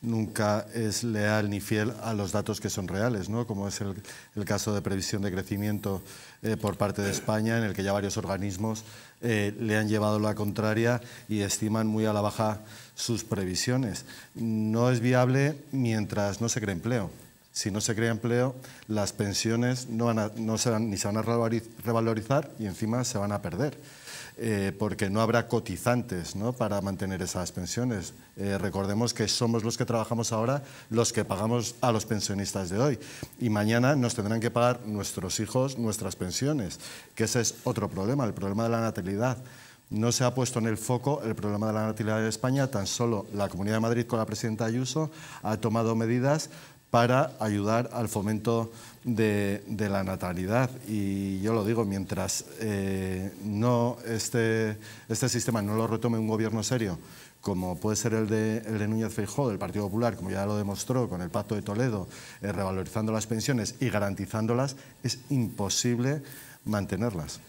nunca, es leal ni fiel a los datos que son reales, ¿no? como es el, caso de previsión de crecimiento eh, por parte de España, en el que ya varios organismos eh, le han llevado la contraria y estiman muy a la baja sus previsiones. No es viable mientras no se cree empleo si no se crea empleo, las pensiones no, ni se van a revalorizar y encima se van a perder. Eh, porque no habrá cotizantes para mantener esas pensiones. Eh, recordemos que somos los que trabajamos ahora los que pagamos a los pensionistas de hoy y mañana nos tendrán que pagar nuestros hijos nuestras pensiones, que ese es otro problema, el problema de la natalidad. No se ha puesto en el foco el problema de la natalidad en España, tan solo la Comunidad de Madrid con la presidenta Ayuso ha tomado medidas para ayudar al fomento de, la natalidad. Y yo lo digo, mientras eh, no este, este, sistema no lo retome un gobierno serio, como puede ser el de, Núñez Feijóo, del Partido Popular, como ya lo demostró con el Pacto de Toledo, eh, revalorizando las pensiones y garantizándolas, es imposible mantenerlas.